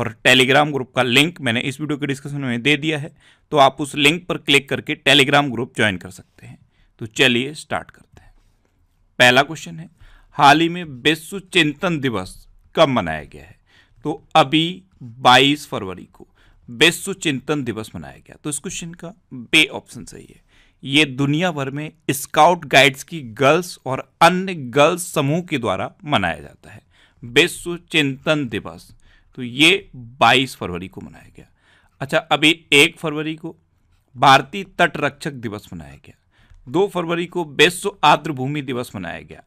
और Telegram group का link मैंने इस वीडियो के डिस्क्रिप्शन में दे दिया है तो आप उस लिंक पर क्लिक करके टेलीग्राम ग्रुप ज्वाइन कर सकते हैं तो चलिए स्टार्ट करते हैं पहला क्वेश्चन है हाल ही में विश्व चिंतन दिवस कब मनाया गया है तो अभी 22 फरवरी को विश्व चिंतन दिवस मनाया गया तो इस क्वेश्चन का बे ऑप्शन सही है ये दुनिया भर में स्काउट गाइड्स की गर्ल्स और अन्य गर्ल्स समूह के द्वारा मनाया जाता है विश्व चिंतन दिवस तो ये 22 फरवरी को मनाया गया अच्छा अभी एक फरवरी को भारतीय तटरक्षक दिवस मनाया गया दो फरवरी को बेस्व आर्द्रभूमि दिवस मनाया गया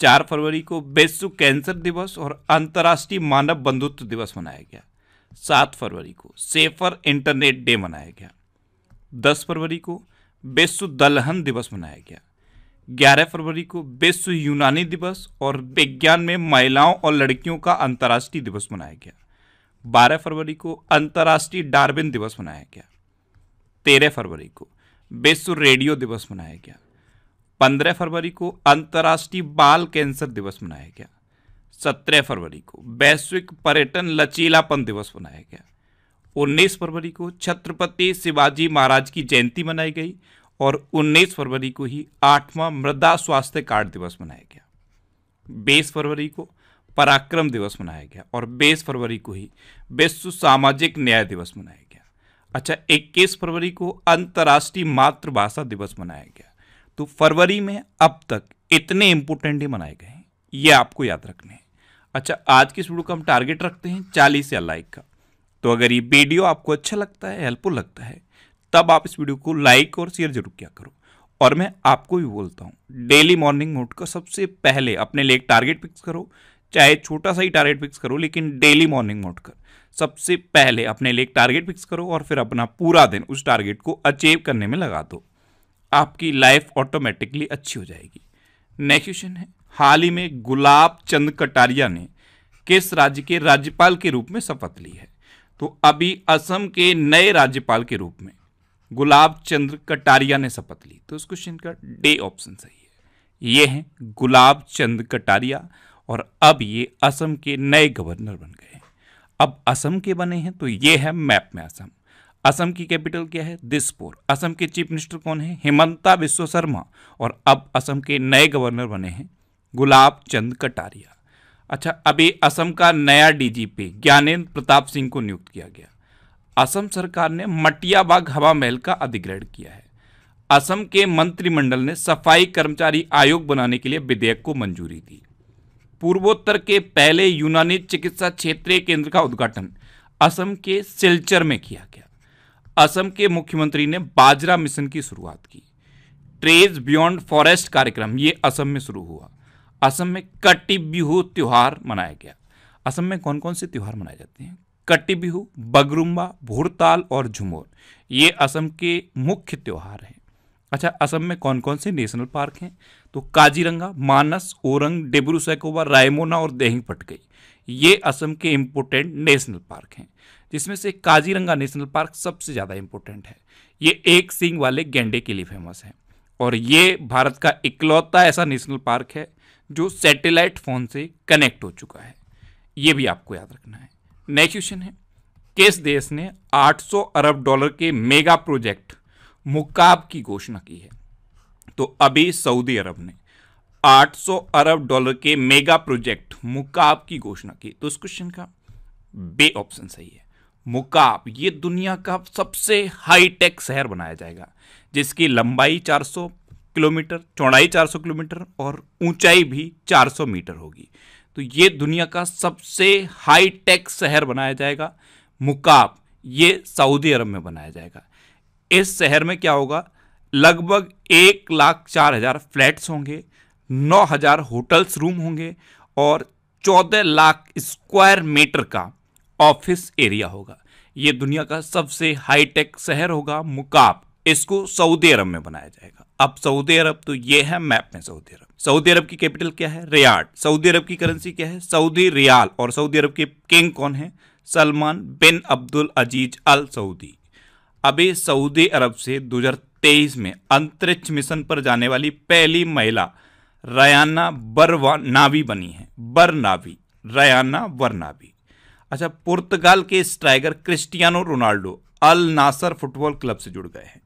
चार फरवरी को बेस्व कैंसर दिवस और अंतर्राष्ट्रीय मानव बंधुत्व दिवस मनाया गया सात फरवरी को सेफर इंटरनेट डे मनाया गया दस फरवरी को बेस्व दलहन दिवस मनाया गया 11 फरवरी को विश्व यूनानी दिवस और विज्ञान में महिलाओं और लड़कियों का अंतर्राष्ट्रीय दिवस मनाया गया 12 फरवरी को अंतर्राष्ट्रीय डार्विन दिवस मनाया गया 13 फरवरी को विश्व रेडियो दिवस मनाया गया 15 फरवरी को अंतर्राष्ट्रीय बाल कैंसर दिवस मनाया गया 17 फरवरी को वैश्विक पर्यटन लचीलापन दिवस मनाया गया 19 फरवरी को छत्रपति शिवाजी महाराज की जयंती मनाई गई और 19 फरवरी को ही आठवां मृदा स्वास्थ्य कार्ड दिवस मनाया गया 20 फरवरी को पराक्रम दिवस मनाया गया और 20 फरवरी को ही विश्व सामाजिक न्याय दिवस मनाया गया अच्छा 21 फरवरी को अंतर्राष्ट्रीय मातृभाषा दिवस मनाया गया तो फरवरी में अब तक इतने इम्पोर्टेंट ही मनाए गए हैं ये आपको याद रखने हैं अच्छा आज की इस वीडियो का हम टारगेट रखते हैं चालीस या लाइक का तो अगर ये वीडियो आपको अच्छा लगता है हेल्पफुल लगता है तब आप इस वीडियो को लाइक और शेयर जरूर किया करो और मैं आपको भी बोलता हूँ डेली मॉर्निंग मोड का सबसे पहले अपने लिए एक टारगेट फिक्स करो चाहे छोटा सा ही टारगेट फिक्स करो लेकिन डेली मॉर्निंग मोड कर सबसे पहले अपने लिए एक टारगेट फिक्स करो और फिर अपना पूरा दिन उस टारगेट को अचीव करने में लगा दो आपकी लाइफ ऑटोमेटिकली अच्छी हो जाएगी नेक्स्ट क्वेश्चन है हाल ही में गुलाब चंद कटारिया ने किस राज्य के राज्यपाल के रूप में शपथ ली है तो अभी असम के नए राज्यपाल के रूप में गुलाब चंद्र कटारिया ने शपथ ली तो इस क्वेश्चन का डे ऑप्शन सही है ये हैं गुलाब चंद्र कटारिया और अब ये असम के नए गवर्नर बन गए अब असम के बने हैं तो ये है मैप में असम असम की कैपिटल क्या है दिसपुर असम के चीफ मिनिस्टर कौन है हेमंता विश्व शर्मा और अब असम के नए गवर्नर बने हैं गुलाब चंद कटारिया अच्छा अभी असम का नया डीजीपी ज्ञानेंद्र प्रताप सिंह को नियुक्त किया गया असम सरकार ने मटियाबाग हवा महल का अधिग्रहण किया है असम के मंत्रिमंडल ने सफाई कर्मचारी आयोग बनाने के लिए विधेयक को मंजूरी दी पूर्वोत्तर के पहले यूनानी चिकित्सा क्षेत्रीय केंद्र का उद्घाटन असम के सिलचर में किया गया असम के मुख्यमंत्री ने बाजरा मिशन की शुरुआत की ट्रेज बियॉन्ड फॉरेस्ट कार्यक्रम ये असम में शुरू हुआ असम में कटिब्यू त्यौहार मनाया गया असम में कौन कौन से त्यौहार मनाए जाते हैं कट्टी बिहू बगरुम्बा भूरताल और झुमोर ये असम के मुख्य त्यौहार हैं अच्छा असम में कौन कौन से नेशनल पार्क हैं तो काजीरंगा मानस ओरंग डेब्रू सैकोबा रायमोना और देही पटकई ये असम के इम्पोर्टेंट नेशनल पार्क हैं जिसमें से काजीरंगा नेशनल पार्क सबसे ज़्यादा इम्पोर्टेंट है ये एक सिंग वाले गेंडे के लिए फेमस है और ये भारत का इकलौता ऐसा नेशनल पार्क है जो सैटेलाइट फ़ोन से कनेक्ट हो चुका है ये भी आपको याद रखना है नेक्स्ट क्वेश्चन है किस देश ने 800 अरब डॉलर के मेगा प्रोजेक्ट मुकाब की घोषणा की है तो अभी सऊदी अरब ने 800 अरब डॉलर के मेगा प्रोजेक्ट मुकाब की घोषणा की तो इस क्वेश्चन का बे ऑप्शन सही है मुकाब ये दुनिया का सबसे हाईटेक शहर बनाया जाएगा जिसकी लंबाई 400 किलोमीटर चौड़ाई 400 किलोमीटर और ऊंचाई भी 400 मीटर होगी तो ये दुनिया का सबसे हाई टेक शहर बनाया जाएगा मुकाब ये सऊदी अरब में बनाया जाएगा इस शहर में क्या होगा लगभग एक लाख चार हज़ार फ्लैट्स होंगे नौ हज़ार होटल्स रूम होंगे और चौदह लाख स्क्वायर मीटर का ऑफिस एरिया होगा ये दुनिया का सबसे हाईटेक शहर होगा मुकाब इसको सऊदी अरब में बनाया जाएगा अब सऊदी अरब तो ये है मैप में सऊदी अरब सऊदी अरब की कैपिटल क्या है रियाड सऊदी अरब की करेंसी क्या है सऊदी रियाल और सऊदी अरब के किंग कौन है Salman bin Abdul Aziz Al Saudi अभी सऊदी अरब से 2023 में अंतरिक्ष मिशन पर जाने वाली पहली महिला रयाना बरवानावी बनी है बरनावी रयाना वरनावी अच्छा पुर्तगाल के striker Cristiano Ronaldo Al Nassr football club से जुड़ गए हैं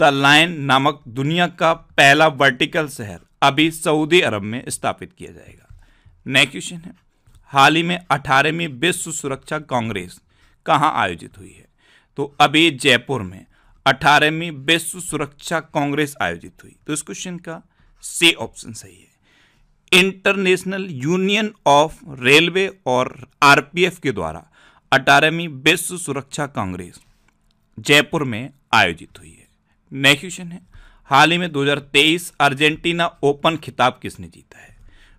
द लाइन नामक दुनिया का पहला वर्टिकल शहर अभी सऊदी अरब में स्थापित किया जाएगा नेक्स्ट क्वेश्चन है हाल ही में अठारहवीं विश्व सुरक्षा कांग्रेस कहाँ आयोजित हुई है तो अभी जयपुर में अठारहवीं विश्व सुरक्षा कांग्रेस आयोजित हुई तो इस क्वेश्चन का सी ऑप्शन सही है इंटरनेशनल यूनियन ऑफ रेलवे और आरपीएफ के द्वारा अठारहवीं विश्व सुरक्षा कांग्रेस जयपुर में आयोजित हुई है नेक्स्ट क्वेश्चन है हाल ही में 2023 अर्जेंटीना ओपन खिताब किसने जीता है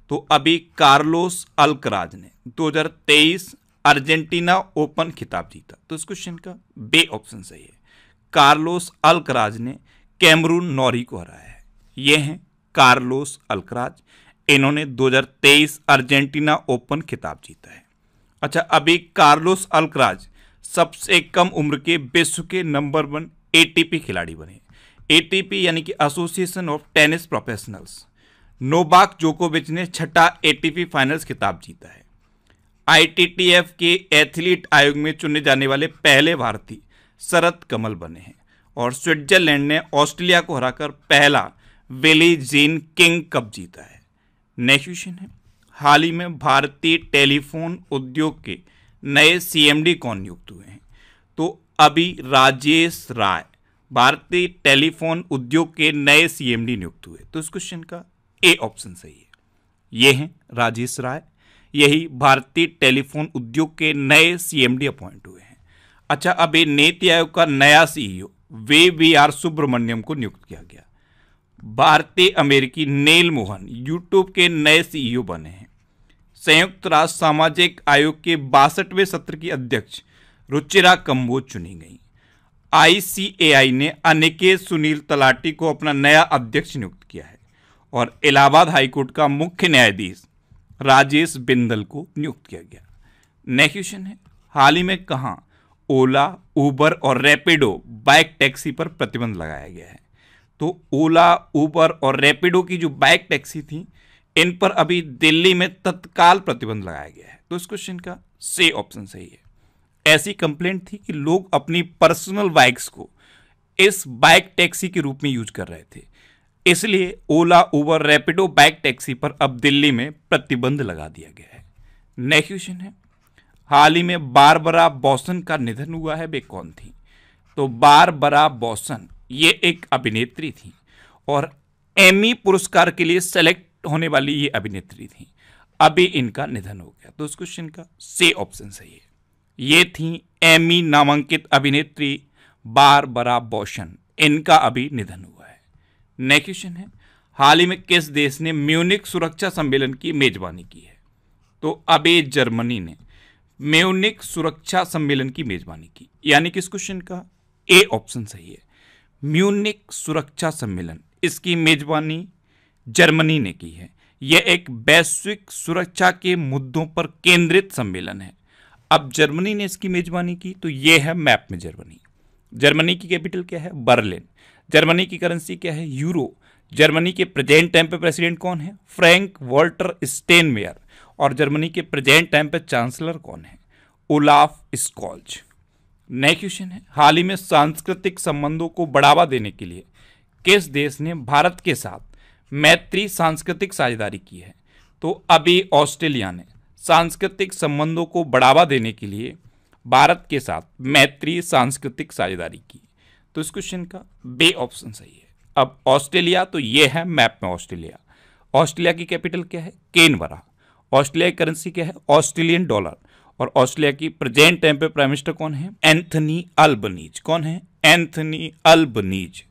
तो अभी कार्लोस अलकराज ने 2023 अर्जेंटीना ओपन खिताब जीता तो इस क्वेश्चन का बे ऑप्शन सही है कार्लोस अलकराज ने कैमरून नौरी को हराया है ये हैं कार्लोस अलकराज इन्होंने 2023 अर्जेंटीना ओपन खिताब जीता है अच्छा अभी कार्लोस अलकराज सबसे कम उम्र के विश्व के नंबर वन एटीपी खिलाड़ी बने एटीपी यानी कि association of tennis professionals Novak जोकोविच ने छठा एटीपी फाइनल्स खिताब जीता है आईटीटीएफ के एथलीट आयोग में चुने जाने वाले पहले भारतीय शरद कमल बने हैं और स्विट्जरलैंड ने ऑस्ट्रेलिया को हराकर पहला वेली जीन किंग कप जीता है नेक्स्ट क्वेश्चन है हाल ही में भारतीय टेलीफोन उद्योग के नए सीएमडी कौन नियुक्त हुए हैं तो अभी राजेश राय भारतीय टेलीफोन उद्योग के नए सीएमडी नियुक्त हुए तो इस क्वेश्चन का ए ऑप्शन सही है ये हैं राजेश राय यही भारतीय टेलीफोन उद्योग के नए सीएमडी अपॉइंट हुए हैं अच्छा अब ये नीति आयोग का नया CEO e B V R Subrahmanyam को नियुक्त किया गया भारतीय अमेरिकी नेल मोहन यूट्यूब के नए सीईओ e बने हैं संयुक्त राष्ट्र सामाजिक आयोग के बासठवें सत्र की अध्यक्ष रुचिरा कंबोज चुनी गई आईसीएआई ने अनिकेत सुनील तलाटी को अपना नया अध्यक्ष नियुक्त किया है और इलाहाबाद हाईकोर्ट का मुख्य न्यायाधीश राजेश बिंदल को नियुक्त किया गया नेक्स्ट क्वेश्चन है हाल ही में कहा ओला उबर और रैपिडो बाइक टैक्सी पर प्रतिबंध लगाया गया है तो ओला उबर और रैपिडो की जो बाइक टैक्सी थी इन पर अभी दिल्ली में तत्काल प्रतिबंध लगाया गया है तो इस क्वेश्चन का से ऑप्शन सही है ऐसी कंप्लेंट थी कि लोग अपनी पर्सनल बाइक्स को इस बाइक टैक्सी के रूप में यूज कर रहे थे इसलिए Ola Uber Rapido bike taxi पर अब दिल्ली में प्रतिबंध लगा दिया गया है नेक्स्ट क्वेश्चन है हाल ही में बारबरा बॉसन का निधन हुआ है वे कौन थी तो बारबरा बॉसन ये एक अभिनेत्री थी और एमी पुरस्कार के लिए सेलेक्ट होने वाली ये अभिनेत्री थी अभी इनका निधन हो गया तो इस क्वेश्चन का से ऑप्शन सही है ये थी एमी नामांकित अभिनेत्री बार बरा बोशन इनका अभी निधन हुआ है नेक्स्ट क्वेश्चन है हाल ही में किस देश ने म्यूनिक सुरक्षा सम्मेलन की मेजबानी की है तो अबे जर्मनी ने म्यूनिक सुरक्षा सम्मेलन की मेजबानी की यानी कि इस क्वेश्चन का ए ऑप्शन सही है म्यूनिक सुरक्षा सम्मेलन इसकी मेजबानी जर्मनी ने की है यह एक वैश्विक सुरक्षा के मुद्दों पर केंद्रित सम्मेलन है अब जर्मनी ने इसकी मेजबानी की तो ये है मैप में जर्मनी जर्मनी की कैपिटल क्या है बर्लिन जर्मनी की करेंसी क्या है यूरो जर्मनी के प्रेजेंट टाइम पे प्रेसिडेंट कौन है फ्रैंक वॉल्टर स्टेनमेयर और जर्मनी के प्रेजेंट टाइम पे चांसलर कौन है ओलाफ स्कॉल्ज नया क्वेश्चन है हाल ही में सांस्कृतिक संबंधों को बढ़ावा देने के लिए किस देश ने भारत के साथ मैत्री सांस्कृतिक साझेदारी की है तो अभी ऑस्ट्रेलिया ने सांस्कृतिक संबंधों को बढ़ावा देने के लिए भारत के साथ मैत्री सांस्कृतिक साझेदारी की तो इस क्वेश्चन का बे ऑप्शन सही है अब ऑस्ट्रेलिया तो ये है मैप में ऑस्ट्रेलिया ऑस्ट्रेलिया की कैपिटल क्या है केनवरा ऑस्ट्रेलिया की करेंसी क्या है ऑस्ट्रेलियन डॉलर और ऑस्ट्रेलिया की प्रेजेंट टाइम पे प्राइम मिनिस्टर कौन है एंथनी अल्बनीज कौन है एंथनी अल्बनीज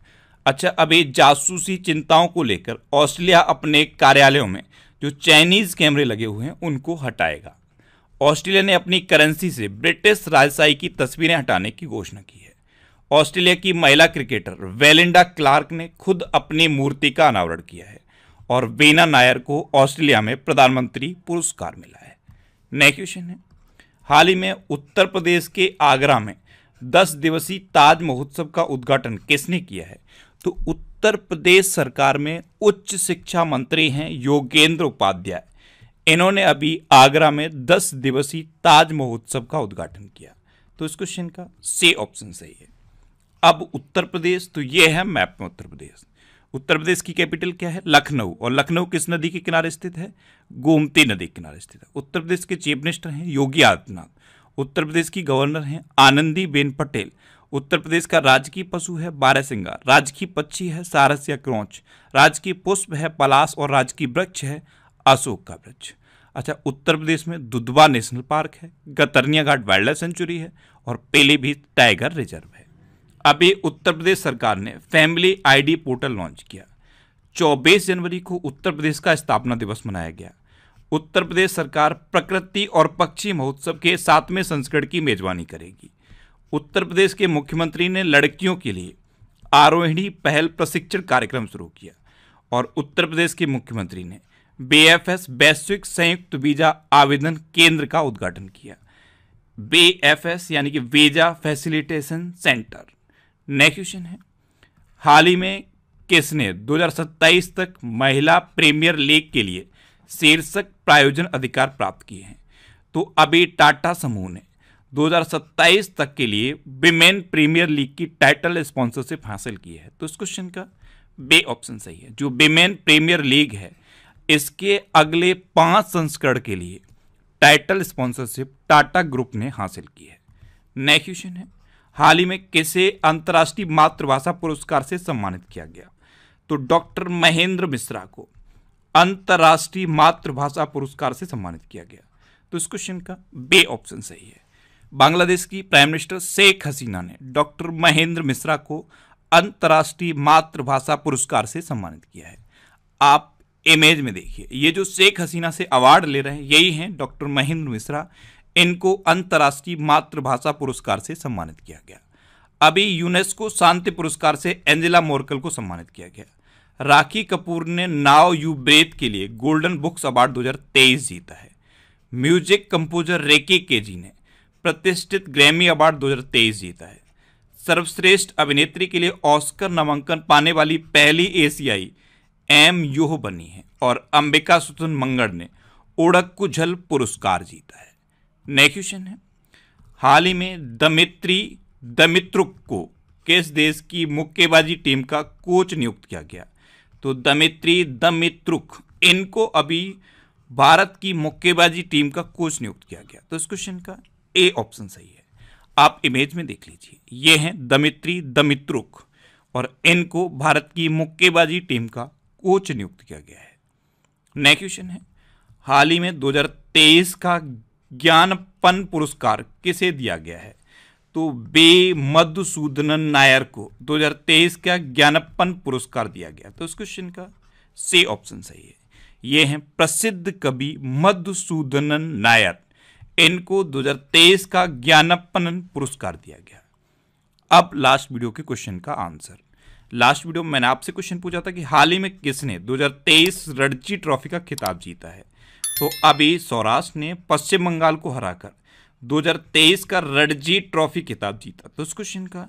अच्छा अब ये जासूसी चिंताओं को लेकर ऑस्ट्रेलिया अपने कार्यालयों में जो चाइनीज़ कैमरे लगे हुए हैं उनको हटाएगा ऑस्ट्रेलिया ने अपनी करेंसी से ब्रिटिश राजशाही की तस्वीरें हटाने की घोषणा की है ऑस्ट्रेलिया की महिला क्रिकेटर वेलिंडा क्लार्क ने खुद अपनी मूर्ति का अनावरण किया है और वेना नायर को ऑस्ट्रेलिया में प्रधानमंत्री पुरस्कार मिला है नेक्स्ट क्वेश्चन है हाल ही में उत्तर प्रदेश के आगरा में दस दिवसीय ताज महोत्सव का उद्घाटन किसने किया है तो उत्तर उत्तर प्रदेश सरकार में उच्च शिक्षा मंत्री हैं योगेंद्र उपाध्याय इन्होंने अभी आगरा में दस दिवसीय ताज महोत्सव का उद्घाटन किया तो इस क्वेश्चन का से ऑप्शन सही है अब उत्तर प्रदेश तो ये है मैप में उत्तर प्रदेश उत्तर प्रदेश की कैपिटल क्या है लखनऊ और लखनऊ किस नदी के किनारे स्थित है गोमती नदी के किनारे स्थित है उत्तर प्रदेश के चीफ मिनिस्टर हैं योगी आदित्यनाथ उत्तर प्रदेश की गवर्नर हैं आनंदी बेन पटेल उत्तर प्रदेश का राजकीय पशु है बारहसिंगा राजकीय पक्षी है सारस या क्रौच राजकीय पुष्प है पलास और राजकीय वृक्ष है अशोक का वृक्ष अच्छा उत्तर प्रदेश में दुधवा नेशनल पार्क है Katarniya Ghat wild life sanctuary है और पीलीभीत टाइगर रिजर्व है अभी उत्तर प्रदेश सरकार ने फैमिली आईडी पोर्टल लॉन्च किया चौबीस जनवरी को उत्तर प्रदेश का स्थापना दिवस मनाया गया उत्तर प्रदेश सरकार प्रकृति और पक्षी महोत्सव के सातवें संस्करण की मेजबानी करेगी उत्तर प्रदेश के मुख्यमंत्री ने लड़कियों के लिए आरोहिणी पहल प्रशिक्षण कार्यक्रम शुरू किया और उत्तर प्रदेश के मुख्यमंत्री ने बीएफएस वैश्विक संयुक्त वीजा आवेदन केंद्र का उद्घाटन किया बीएफएस यानी कि visa facilitation centre next question है हाल ही में किसने 2027 तक महिला प्रीमियर लीग के लिए शीर्षक प्रायोजन अधिकार प्राप्त किए हैं तो अभी टाटा समूह ने 2027 तक के लिए विमेन प्रीमियर लीग की टाइटल स्पॉन्सरशिप हासिल की है तो इस क्वेश्चन का बे ऑप्शन सही है जो विमेन प्रीमियर लीग है इसके अगले पांच संस्करण के लिए टाइटल स्पॉन्सरशिप टाटा ग्रुप ने हासिल की है नेक्स्ट क्वेश्चन है हाल ही में किसे अंतर्राष्ट्रीय मातृभाषा पुरस्कार से सम्मानित किया गया तो डॉक्टर महेंद्र मिश्रा को अंतर्राष्ट्रीय मातृभाषा पुरस्कार से सम्मानित किया गया तो इस क्वेश्चन का बे ऑप्शन सही है बांग्लादेश की प्राइम मिनिस्टर शेख हसीना ने डॉक्टर महेंद्र मिश्रा को अंतर्राष्ट्रीय मातृभाषा पुरस्कार से सम्मानित किया है आप इमेज में देखिए ये जो शेख हसीना से अवार्ड ले रहे हैं यही हैं डॉक्टर महेंद्र मिश्रा इनको अंतर्राष्ट्रीय मातृभाषा पुरस्कार से सम्मानित किया गया अभी यूनेस्को शांति पुरस्कार से एंजेला मोर्कल को सम्मानित किया गया राखी कपूर ने नाव यू ब्रेथ के लिए गोल्डन बुक्स अवार्ड 2023 जीता है म्यूजिक कंपोजर के केजी ने प्रतिष्ठित ग्रैमी अवार्ड 2023 जीता है सर्वश्रेष्ठ अभिनेत्री के लिए ऑस्कर नामांकन पाने वाली पहली एशियाई एम यूह बनी है और अंबिका सुतन मंगड़ ने ओड़क्कू पुरस्कार जीता है नेक्स्ट क्वेश्चन है हाल ही में दमित्री दमित्रुक को किस देश की मुक्केबाजी टीम का कोच नियुक्त किया गया तो दमित्री दमित्रुक इनको अभी भारत की मुक्केबाजी टीम का कोच नियुक्त किया गया तो इस क्वेश्चन का ए ऑप्शन सही है आप इमेज में देख लीजिए ये हैं दमित्री दमित्रुक और इनको भारत की मुक्केबाजी टीम का कोच नियुक्त किया गया है नेक्स्ट क्वेश्चन है हाल ही में 2023 का ज्ञानपन पुरस्कार किसे दिया गया है तो बे मधुसूदन नायर को 2023 का ज्ञानपन पुरस्कार दिया गया तो इस क्वेश्चन का सी ऑप्शन सही है ये हैं प्रसिद्ध कवि मधुसूदन नायर इनको 2023 का ज्ञानपन पुरस्कार दिया गया अब लास्ट वीडियो के क्वेश्चन का आंसर लास्ट वीडियो में मैंने आपसे क्वेश्चन पूछा था कि हाल ही में किसने 2023 रणजी ट्रॉफी का खिताब जीता है तो अभी सौराष्ट्र ने पश्चिम बंगाल को हराकर 2023 का रणजी ट्रॉफी खिताब जीता तो इस क्वेश्चन का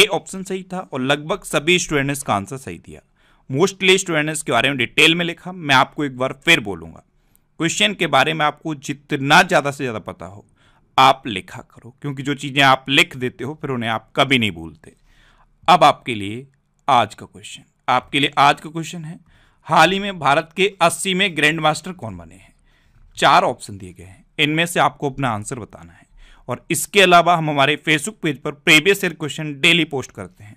ए ऑप्शन सही था और लगभग सभी स्टूडेंट्स का आंसर सही दिया मोस्टली स्टूडेंट्स के बारे में डिटेल में लिखा मैं आपको एक बार फिर बोलूंगा क्वेश्चन के बारे में आपको जितना ज़्यादा से ज़्यादा पता हो आप लिखा करो क्योंकि जो चीज़ें आप लिख देते हो फिर उन्हें आप कभी नहीं भूलते अब आपके लिए आज का क्वेश्चन आपके लिए आज का क्वेश्चन है हाल ही में भारत के अस्सी में ग्रैंड मास्टर कौन बने हैं चार ऑप्शन दिए गए हैं इनमें से आपको अपना आंसर बताना है और इसके अलावा हम हमारे फेसबुक पेज पर previous year question daily post करते हैं